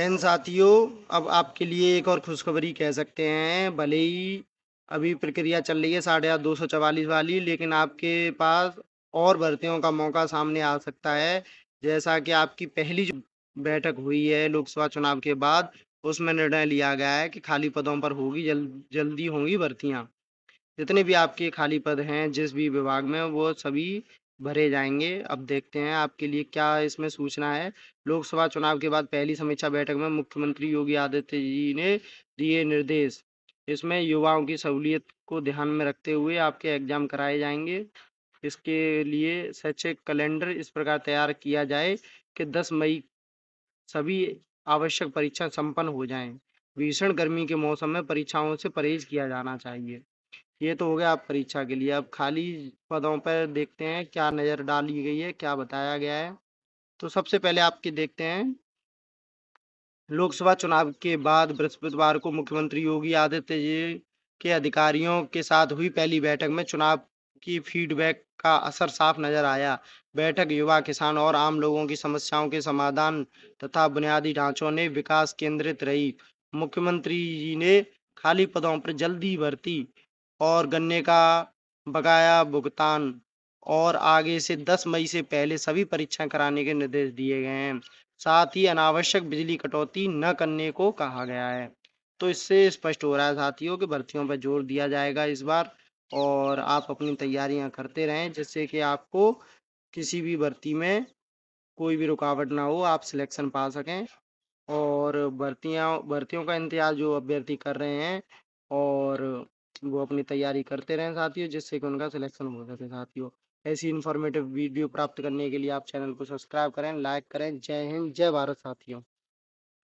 N साथियों अब आपके लिए एक और खुशखबरी कह सकते हैं भले ही अभी प्रक्रिया चल रही है साढ़े आठ दो सौ चवालीस वाली लेकिन आपके पास और भर्तियों का मौका सामने आ सकता है जैसा कि आपकी पहली बैठक हुई है लोकसभा चुनाव के बाद उसमें निर्णय लिया गया है कि खाली पदों पर होगी जल, जल्दी होंगी भर्तियाँ जितने भी आपके खाली पद हैं जिस भी विभाग में वो सभी भरे जाएंगे अब देखते हैं आपके लिए क्या इसमें सूचना है लोकसभा चुनाव के बाद पहली समीक्षा बैठक में मुख्यमंत्री योगी आदित्य जी ने दिए निर्देश इसमें युवाओं की सहूलियत को ध्यान में रखते हुए आपके एग्जाम कराए जाएंगे इसके लिए शैक्षिक कैलेंडर इस प्रकार तैयार किया जाए कि 10 मई सभी आवश्यक परीक्षा संपन्न हो जाएं। भीषण गर्मी के मौसम में परीक्षाओं से परहेज किया जाना चाहिए ये तो हो गया आप परीक्षा के लिए अब खाली पदों पर देखते हैं क्या नज़र डाली गई है क्या बताया गया है तो सबसे पहले आपके देखते हैं लोकसभा चुनाव के बाद बृहस्पतिवार को मुख्यमंत्री योगी आदित्य जी के अधिकारियों के साथ हुई पहली बैठक में चुनाव की फीडबैक का असर साफ नजर आया बैठक युवा किसान और आम लोगों की समस्याओं के समाधान तथा बुनियादी ढांचों ने विकास केंद्रित रही मुख्यमंत्री जी ने खाली पदों पर जल्दी भर्ती और गन्ने का बकाया भुगतान और आगे से 10 मई से पहले सभी परीक्षाएं कराने के निर्देश दिए गए हैं साथ ही अनावश्यक बिजली कटौती न करने को कहा गया है तो इससे स्पष्ट हो रहा है साथियों कि भर्तियों पर जोर दिया जाएगा इस बार और आप अपनी तैयारियां करते रहें जिससे कि आपको किसी भी भर्ती में कोई भी रुकावट ना हो आप सिलेक्शन पा सकें और भर्तियाँ भर्तियों का इंतजार जो अभ्यर्थी कर रहे हैं और वो अपनी तैयारी करते रहें साथियों जिससे कि उनका सिलेक्शन हो सके साथियों ऐसी इन्फॉर्मेटिव वीडियो प्राप्त करने के लिए आप चैनल को सब्सक्राइब करें लाइक करें जय हिंद जय भारत साथियों